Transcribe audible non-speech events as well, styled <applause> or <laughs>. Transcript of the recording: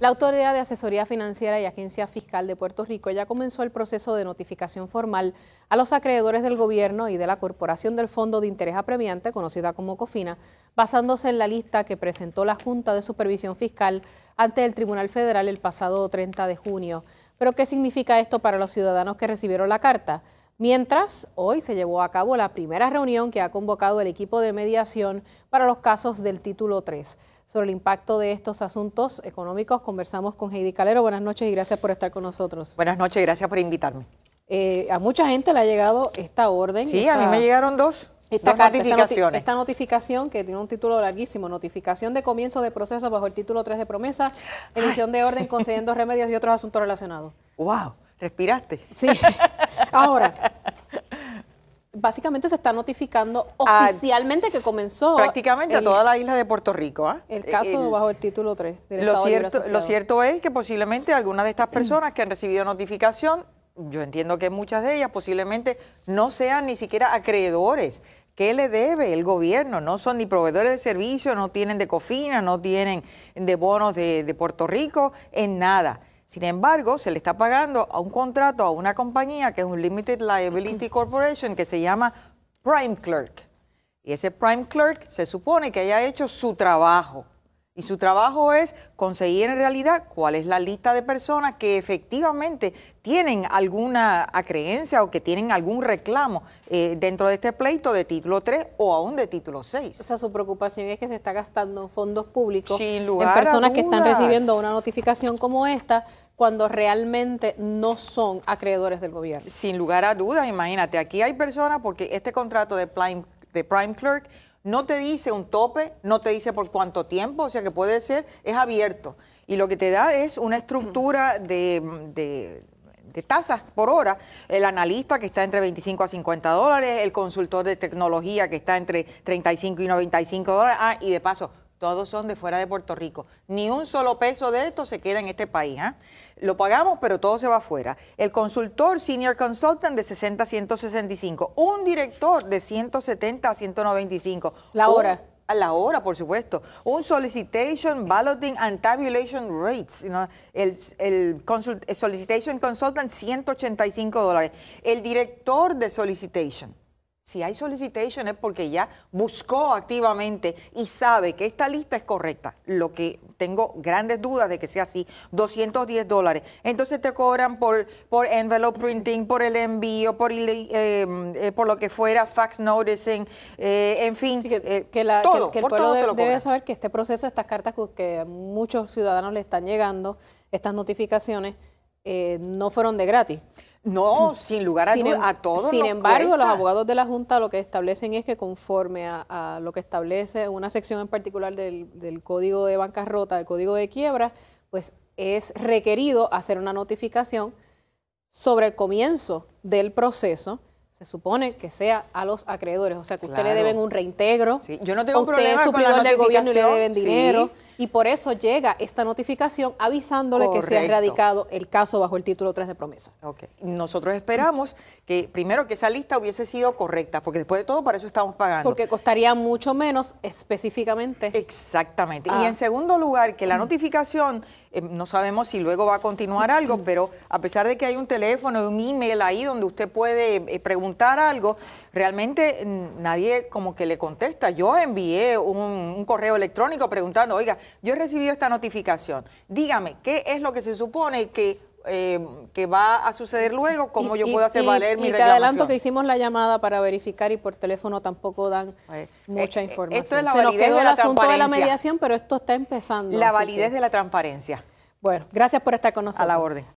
La Autoridad de Asesoría Financiera y Agencia Fiscal de Puerto Rico ya comenzó el proceso de notificación formal a los acreedores del gobierno y de la Corporación del Fondo de Interés Apremiante, conocida como COFINA, basándose en la lista que presentó la Junta de Supervisión Fiscal ante el Tribunal Federal el pasado 30 de junio. ¿Pero qué significa esto para los ciudadanos que recibieron la carta? Mientras, hoy se llevó a cabo la primera reunión que ha convocado el equipo de mediación para los casos del título 3 sobre el impacto de estos asuntos económicos. Conversamos con Heidi Calero. Buenas noches y gracias por estar con nosotros. Buenas noches, y gracias por invitarme. Eh, a mucha gente le ha llegado esta orden. Sí, a mí me llegaron dos. Esta, esta, notificación que tiene un título larguísimo, notificación de comienzo de proceso bajo el título 3 de promesa, emisión de orden concediendo <laughs> remedios y otros asuntos relacionados. ¡Wow! Respiraste. Sí. <laughs> Ahora, básicamente se está notificando ah, oficialmente que comenzó. Prácticamente a toda la isla de Puerto Rico. ¿ah? El eh, caso bajo el título 3 lo cierto, Lo cierto es que posiblemente algunas de estas personas que han recibido notificación, yo entiendo que muchas de ellas posiblemente no sean ni siquiera acreedores. ¿Qué le debe el gobierno? No son ni proveedores de servicios, no tienen de cofina, no tienen de bonos de Puerto Rico, en nada. Sin embargo, se le está pagando a un contrato a una compañía que es un Limited Liability Corporation que se llama Prime Clerk. Y ese Prime Clerk se supone que haya hecho su trabajo. Y su trabajo es conseguir en realidad cuál es la lista de personas que efectivamente tienen alguna acreencia o que tienen algún reclamo eh, dentro de este pleito de título 3 o aún de título 6. O sea, su preocupación es que se está gastando fondos públicos en personas que están recibiendo una notificación como esta cuando realmente no son acreedores del gobierno. Sin lugar a dudas, imagínate, aquí hay personas, porque este contrato de de Prime Clerk no te dice un tope, no te dice por cuánto tiempo, o sea que puede ser, es abierto. Y lo que te da es una estructura de, tasas por hora, el analista que está entre 25 a 50 dólares, el consultor de tecnología que está entre 35 y 95 dólares, ah, y de paso, todos son de fuera de Puerto Rico. Ni un solo peso de esto se queda en este país. ¿ah? Lo pagamos, pero todo se va afuera. El consultor, senior consultant de 60 a 165. Un director de 170 a 195. La hora. a la hora, por supuesto. Un solicitation, balloting and tabulation rates. el, el solicitation consultant, 185 dólares. El director de solicitation. Si hay solicitation es porque ya buscó activamente y sabe que esta lista es correcta, lo que tengo grandes dudas de que sea así, 210 dólares. Entonces te cobran por, por envelope printing, por el envío, por, em, eh, por lo que fuera, fax noticing, eh, en fin, eh, que, la, el pueblo debe saber que este proceso, estas cartas que a muchos ciudadanos le están llegando, estas notificaciones, no fueron de gratis no, sin lugar a, todo. Sin em- embargo, los abogados de la Junta lo que establecen es que conforme a, lo que establece una sección en particular del, Código de Bancarrota, del Código de Quiebra, pues es requerido hacer una notificación sobre el comienzo del proceso se supone que sea a los acreedores, o sea que ustedes usted le deben un reintegro. Sí. Yo no tengo usted problema es con del gobierno y le deben dinero y por eso llega esta notificación avisándole que se ha erradicado el caso bajo el título 3 de promesa. Okay. Nosotros esperamos que primero que esa lista hubiese sido correcta, porque después de todo para eso estamos pagando. Porque costaría mucho menos específicamente. Exactamente. Y ah. en segundo lugar, que la mm. notificación, eh, no sabemos si luego va a continuar algo, mm. pero a pesar de que hay un teléfono y un email ahí donde usted puede eh, preguntar algo, realmente mm, nadie como que le contesta. Yo envié un correo electrónico preguntando, oiga, yo he recibido esta notificación. Dígame, ¿qué es lo que se supone que eh, que va a suceder luego, cómo yo puedo hacer valer mi reclamación. Y te adelanto que hicimos la llamada para verificar y por teléfono tampoco dan mucha eh, eh, información. Esto es la Se nos quedó el asunto de la mediación, pero esto está empezando. La validez de la transparencia. Bueno, gracias por estar con nosotros. A la orden.